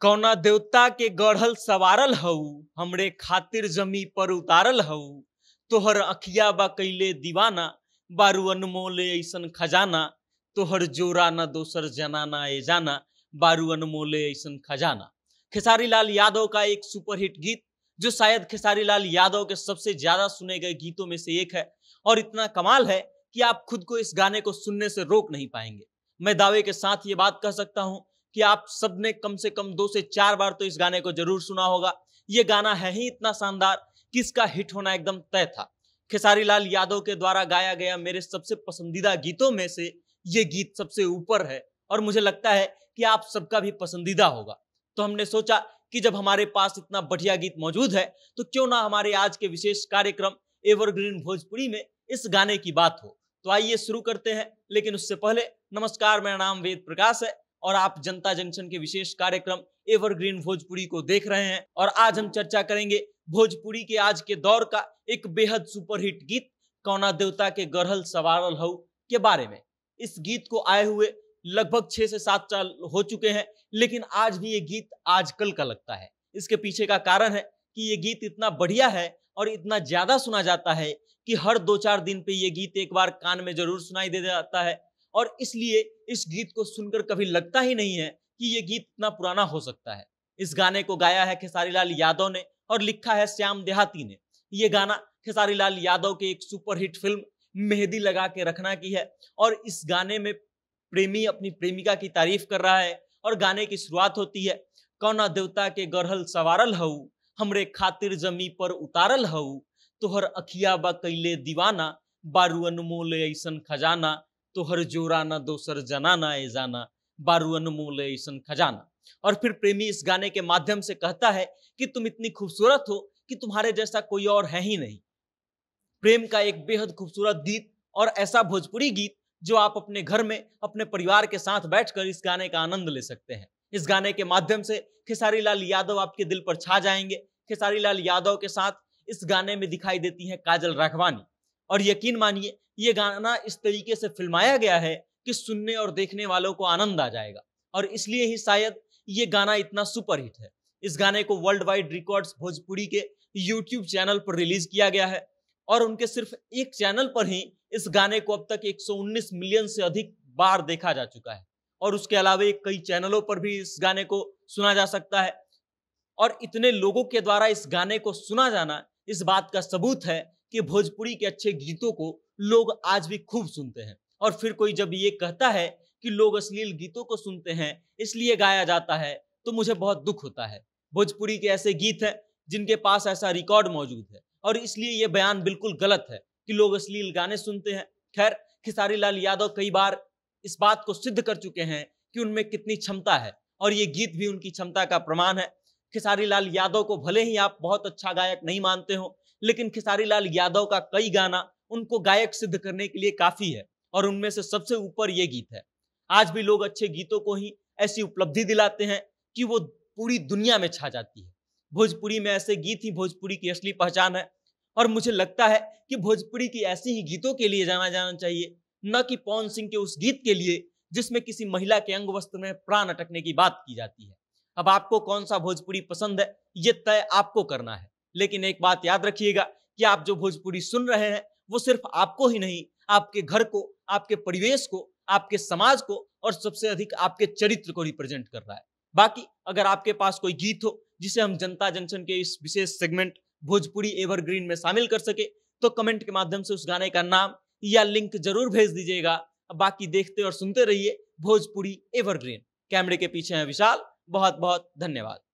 कौना देवता के गढ़ल सवारल हऊ हमरे खातिर जमी पर उतारल हऊ तोहर अखिया बा कैले दीवाना बारू अनमोल ऐसन खजाना तोहर जोरा न दोसर जनाना ए जाना बारू अनमोल ऐसन खजाना खेसारी लाल यादव का एक सुपरहिट गीत जो शायद खेसारी लाल यादव के सबसे ज्यादा सुने गए गीतों में से एक है और इतना कमाल है कि आप खुद को इस गाने को सुनने से रोक नहीं पाएंगे मैं दावे के साथ ये बात कह सकता हूँ कि आप सबने कम से कम दो से चार बार तो इस गाने को जरूर सुना होगा ये गाना है ही इतना शानदार कि इसका हिट होना एकदम तय था खेसारी लाल यादव के द्वारा गाया गया मेरे सबसे पसंदीदा गीतों में से ये गीत सबसे ऊपर है और मुझे लगता है कि आप सबका भी पसंदीदा होगा तो हमने सोचा कि जब हमारे पास इतना बढ़िया गीत मौजूद है तो क्यों ना हमारे आज के विशेष कार्यक्रम एवरग्रीन भोजपुरी में इस गाने की बात हो तो आइए शुरू करते हैं लेकिन उससे पहले नमस्कार मेरा नाम वेद प्रकाश है और आप जनता जंक्शन के विशेष कार्यक्रम एवरग्रीन भोजपुरी को देख रहे हैं और आज हम चर्चा करेंगे भोजपुरी के आज के दौर का एक बेहद सुपरहिट गीत कौना देवता के गढ़ल सवारल हऊ के बारे में इस गीत को आए हुए लगभग छह से सात साल हो चुके हैं लेकिन आज भी ये गीत आजकल का लगता है इसके पीछे का कारण है कि ये गीत इतना बढ़िया है और इतना ज्यादा सुना जाता है कि हर दो चार दिन पे ये गीत एक बार कान में जरूर सुनाई दे जाता है और इसलिए इस गीत को सुनकर कभी लगता ही नहीं है कि ये गीत इतना पुराना हो सकता है इस गाने को गाया है खेसारी लाल यादव ने और लिखा है श्याम देहाती ने ये गाना खेसारी लाल यादव की एक सुपरहिट फिल्म मेहदी लगा के रखना की है और इस गाने में प्रेमी अपनी प्रेमिका की तारीफ कर रहा है और गाने की शुरुआत होती है कौना देवता के गढ़ल सवारल हऊ हमरे खातिर जमी पर उतारल हऊ तुहर अखिया बा कैले दीवाना बारू अनमोल ऐसन खजाना तोहर जोराना दोसर जनाना ए जाना बारू अनमोल ऐसन खजाना और फिर प्रेमी इस गाने के माध्यम से कहता है कि तुम इतनी खूबसूरत हो कि तुम्हारे जैसा कोई और है ही नहीं प्रेम का एक बेहद खूबसूरत गीत और ऐसा भोजपुरी गीत जो आप अपने घर में अपने परिवार के साथ बैठकर इस गाने का आनंद ले सकते हैं इस गाने के माध्यम से खेसारी लाल यादव आपके दिल पर छा जाएंगे खेसारी लाल यादव के साथ इस गाने में दिखाई देती है काजल राघवानी और यकीन मानिए ये गाना इस तरीके से फिल्माया गया है कि सुनने और देखने वालों को आनंद आ जाएगा और इसलिए ही शायद ये गाना इतना सुपरहिट है इस गाने को वर्ल्ड वाइड रिकॉर्ड्स भोजपुरी के यूट्यूब चैनल पर रिलीज किया गया है और उनके सिर्फ एक चैनल पर ही इस गाने को अब तक 119 मिलियन से अधिक बार देखा जा चुका है और उसके अलावा कई चैनलों पर भी इस गाने को सुना जा सकता है और इतने लोगों के द्वारा इस गाने को सुना जाना इस बात का सबूत है कि भोजपुरी के अच्छे गीतों को लोग आज भी खूब सुनते हैं और फिर कोई जब ये कहता है कि लोग अश्लील गीतों को सुनते हैं इसलिए गाया जाता है तो मुझे बहुत दुख होता है भोजपुरी के ऐसे गीत हैं जिनके पास ऐसा रिकॉर्ड मौजूद है और इसलिए ये बयान बिल्कुल गलत है कि लोग अश्लील गाने सुनते हैं खैर खिसारी लाल यादव कई बार इस बात को सिद्ध कर चुके हैं कि उनमें कितनी क्षमता है और ये गीत भी उनकी क्षमता का प्रमाण है खिसारी लाल यादव को भले ही आप बहुत अच्छा गायक नहीं मानते हो लेकिन खिसारी लाल यादव का कई गाना उनको गायक सिद्ध करने के लिए काफी है और उनमें से सबसे ऊपर ये गीत है आज भी लोग अच्छे गीतों को ही ऐसी उपलब्धि दिलाते हैं कि वो पूरी दुनिया में छा जाती है भोजपुरी में ऐसे गीत ही भोजपुरी की असली पहचान है और मुझे लगता है कि भोजपुरी की ऐसी ही गीतों के लिए जाना जाना चाहिए न कि पवन सिंह के उस गीत के लिए जिसमें किसी महिला के अंग वस्त्र में प्राण अटकने की बात की जाती है अब आपको कौन सा भोजपुरी पसंद है ये तय आपको करना है लेकिन एक बात याद रखिएगा कि आप जो भोजपुरी सुन रहे हैं वो सिर्फ आपको ही नहीं आपके घर को आपके परिवेश को आपके समाज को और सबसे अधिक आपके चरित्र को रिप्रेजेंट कर रहा है बाकी अगर आपके पास कोई गीत हो जिसे हम जनता जंक्शन के इस विशेष सेगमेंट भोजपुरी एवरग्रीन में शामिल कर सके तो कमेंट के माध्यम से उस गाने का नाम या लिंक जरूर भेज दीजिएगा बाकी देखते और सुनते रहिए भोजपुरी एवरग्रीन कैमरे के पीछे हैं विशाल बहुत बहुत धन्यवाद